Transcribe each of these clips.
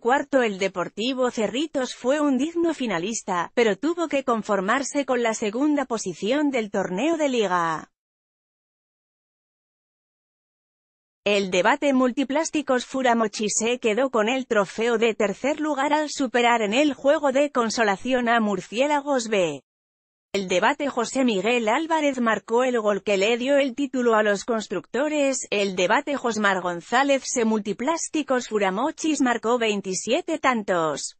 cuarto el Deportivo Cerritos fue un digno finalista, pero tuvo que conformarse con la segunda posición del torneo de liga. El debate multiplásticos Furamochi se quedó con el trofeo de tercer lugar al superar en el juego de consolación a Murciélagos B el debate José Miguel Álvarez marcó el gol que le dio el título a los constructores, el debate Josmar González se multiplásticos Furamochis marcó 27 tantos.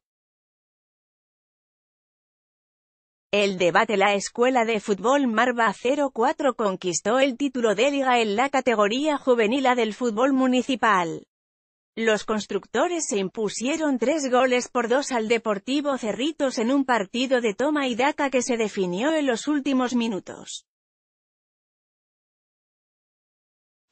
El debate La Escuela de Fútbol Marva 04 conquistó el título de liga en la categoría juvenil del fútbol municipal. Los constructores se impusieron tres goles por dos al Deportivo Cerritos en un partido de toma y daca que se definió en los últimos minutos.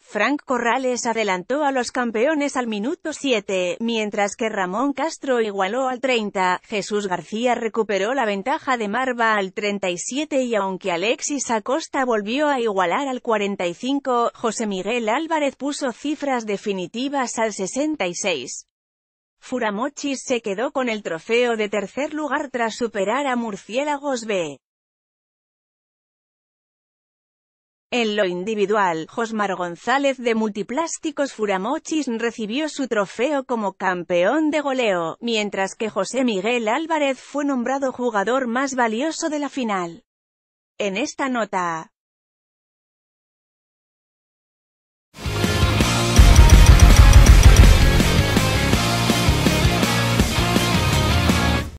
Frank Corrales adelantó a los campeones al minuto 7, mientras que Ramón Castro igualó al 30, Jesús García recuperó la ventaja de Marva al 37 y aunque Alexis Acosta volvió a igualar al 45, José Miguel Álvarez puso cifras definitivas al 66. Furamochis se quedó con el trofeo de tercer lugar tras superar a Murciélagos B. En lo individual, Josmar González de Multiplásticos Furamochis recibió su trofeo como campeón de goleo, mientras que José Miguel Álvarez fue nombrado jugador más valioso de la final. En esta nota,